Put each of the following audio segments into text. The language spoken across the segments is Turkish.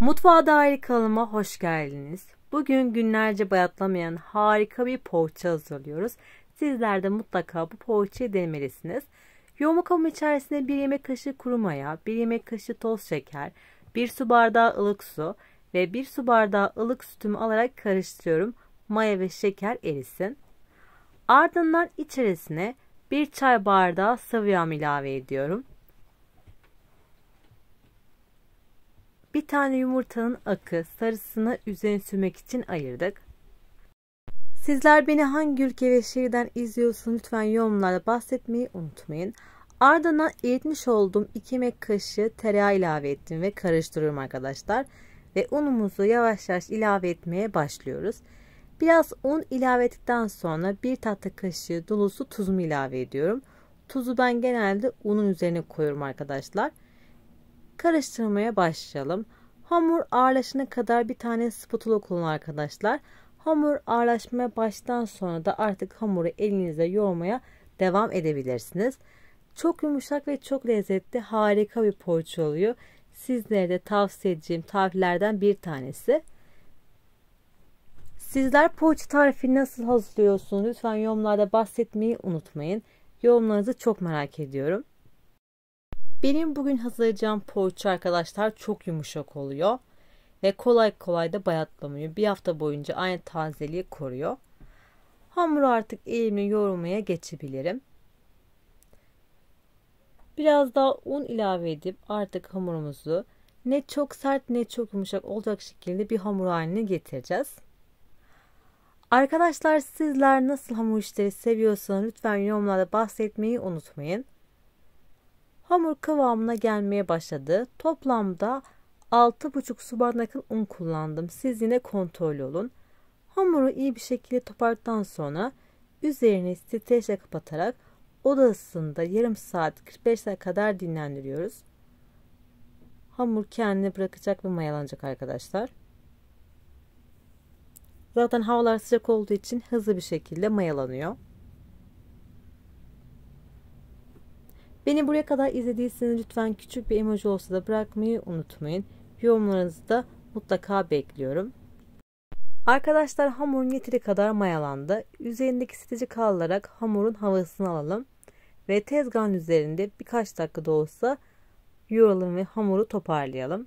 Mutfağa dair kanalıma hoş geldiniz. Bugün günlerce bayatlamayan harika bir poğaça hazırlıyoruz. Sizler de mutlaka bu poğaçayı denemelisiniz. Yoğurma kabım içerisine 1 yemek kaşığı kuru maya, 1 yemek kaşığı toz şeker, 1 su bardağı ılık su ve 1 su bardağı ılık sütümü alarak karıştırıyorum. Maya ve şeker erisin. Ardından içerisine 1 çay bardağı sıvı yağ ilave ediyorum. Bir tane yumurtanın akı sarısını üzerine sürmek için ayırdık. Sizler beni hangi ülke ve şehirden izliyorsunuz lütfen yorumlarda bahsetmeyi unutmayın. Ardından eritmiş olduğum 2 yemek kaşığı tereyağı ilave ettim ve karıştırıyorum arkadaşlar. Ve unumuzu yavaş yavaş ilave etmeye başlıyoruz. Biraz un ilave ettikten sonra 1 tatlı kaşığı dolusu tuzumu ilave ediyorum. Tuzu ben genelde unun üzerine koyuyorum arkadaşlar karıştırmaya başlayalım. Hamur ağırlaşana kadar bir tane spatula kullanın arkadaşlar. Hamur ağırlaşmaya baştan sonra da artık hamuru elinizle yoğurmaya devam edebilirsiniz. Çok yumuşak ve çok lezzetli harika bir poğaça oluyor. Sizlere de tavsiye edeceğim tariflerden bir tanesi. Sizler poğaça tarifi nasıl hazırlıyorsunuz? Lütfen yorumlarda bahsetmeyi unutmayın. Yorumlarınızı çok merak ediyorum. Benim bugün hazırlayacağım poğaça arkadaşlar çok yumuşak oluyor ve kolay kolay da bayatlamıyor. Bir hafta boyunca aynı tazeliği koruyor. Hamuru artık elimle yoğurmaya geçebilirim. Biraz daha un ilave edip artık hamurumuzu ne çok sert ne çok yumuşak olacak şekilde bir hamur haline getireceğiz. Arkadaşlar sizler nasıl hamur işleri seviyorsanız lütfen yorumlarda bahsetmeyi unutmayın hamur kıvamına gelmeye başladı. Toplamda 6,5 su bardakın un kullandım. Siz yine kontrol olun. Hamuru iyi bir şekilde toparladıktan sonra üzerini streçle kapatarak oda ısısında yarım saat 45 dakika kadar dinlendiriyoruz. Hamur kendini bırakacak ve mayalanacak arkadaşlar. Zaten havalar sıcak olduğu için hızlı bir şekilde mayalanıyor. Beni buraya kadar izlediyseniz lütfen küçük bir emoji olsa da bırakmayı unutmayın. Yorumlarınızı da mutlaka bekliyorum. Arkadaşlar hamurun yeteri kadar mayalandı. Üzerindeki siteci kaldırarak hamurun havasını alalım. Ve tezgahın üzerinde birkaç dakika da olsa yoğuralım ve hamuru toparlayalım.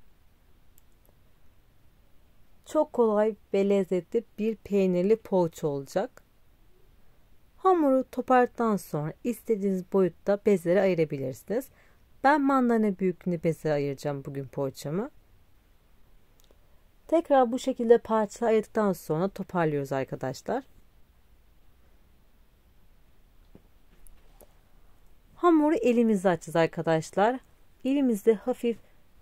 Çok kolay ve lezzetli bir peynirli poğaça olacak. Hamuru topardıktan sonra istediğiniz boyutta bezlere ayırabilirsiniz. Ben mandalina büyüklüğünde beze ayıracağım bugün poğaçamı. Tekrar bu şekilde parçalara ayırdıktan sonra toparlıyoruz arkadaşlar. Hamuru elimizle açacağız arkadaşlar. Elimizde hafif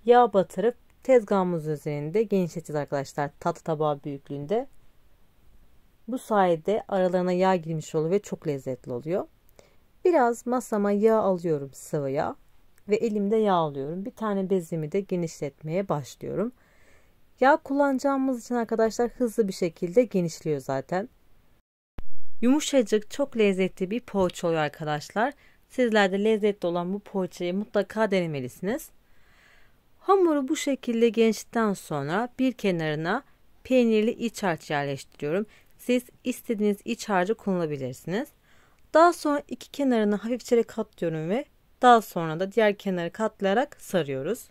yağ batırıp tezgahımız üzerinde genişleteceğiz arkadaşlar. Tatlı tabağı büyüklüğünde. Bu sayede aralarına yağ girmiş oluyor ve çok lezzetli oluyor. Biraz masama yağ alıyorum sıvı yağ ve elimde yağ alıyorum. Bir tane bezimi de genişletmeye başlıyorum. Yağ kullanacağımız için arkadaşlar hızlı bir şekilde genişliyor zaten. Yumuşacık çok lezzetli bir poğaça oluyor arkadaşlar. Sizler de lezzetli olan bu poğaçayı mutlaka denemelisiniz. Hamuru bu şekilde genişten sonra bir kenarına peynirli iç harç yerleştiriyorum. Siz istediğiniz iç harcı kullanabilirsiniz. Daha sonra iki kenarını hafifçe katlıyorum ve daha sonra da diğer kenarı katlayarak sarıyoruz.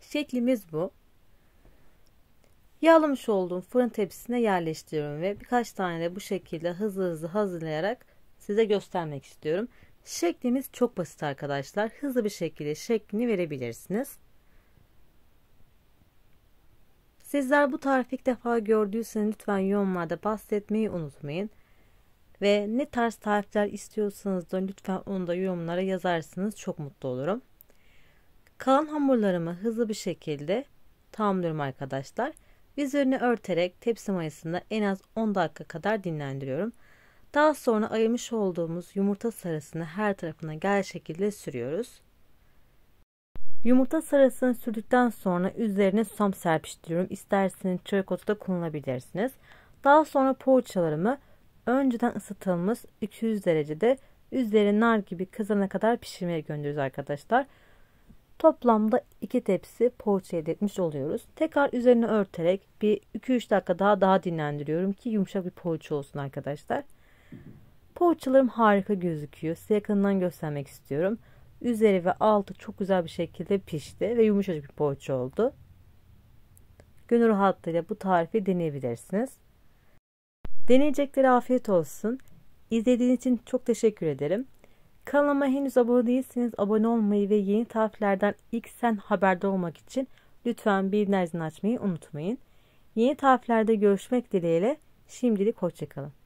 Şeklimiz bu. Yağlamış olduğum fırın tepsisine yerleştiriyorum ve birkaç tane de bu şekilde hızlı hızlı hazırlayarak size göstermek istiyorum. Şeklimiz çok basit arkadaşlar. Hızlı bir şekilde şeklini verebilirsiniz. Sizler bu tarifi ilk defa gördüyseniz lütfen yorumlarda bahsetmeyi unutmayın. Ve ne tarz tarifler istiyorsanız da lütfen onu da yorumlara yazarsınız. Çok mutlu olurum. Kalan hamurlarımı hızlı bir şekilde tamamlıyorum arkadaşlar. Üzerini örterek tepsi mayasında en az 10 dakika kadar dinlendiriyorum. Daha sonra ayırmış olduğumuz yumurta sarısını her tarafına gel şekilde sürüyoruz. Yumurta sarısını sürdükten sonra üzerine som serpiştiriyorum. İsterseniz çörek da kullanabilirsiniz. Daha sonra poğaçalarımı önceden ısıtılmış 200 derecede üzeri nar gibi kızana kadar pişirmeye gönderiyoruz arkadaşlar. Toplamda 2 tepsi poğaça elde etmiş oluyoruz. Tekrar üzerine örterek bir 2-3 dakika daha daha dinlendiriyorum ki yumuşak bir poğaça olsun arkadaşlar. Poğaçalarım harika gözüküyor. Size yakından göstermek istiyorum. Üzeri ve altı çok güzel bir şekilde pişti ve yumuşacık bir poğaça oldu. Gönül rahatlığıyla bu tarifi deneyebilirsiniz. Deneyeceklere afiyet olsun. İzlediğiniz için çok teşekkür ederim. Kanalıma henüz abone değilseniz abone olmayı ve yeni tariflerden ilk sen haberdar olmak için lütfen bildirim açmayı unutmayın. Yeni tariflerde görüşmek dileğiyle şimdilik hoşçakalın.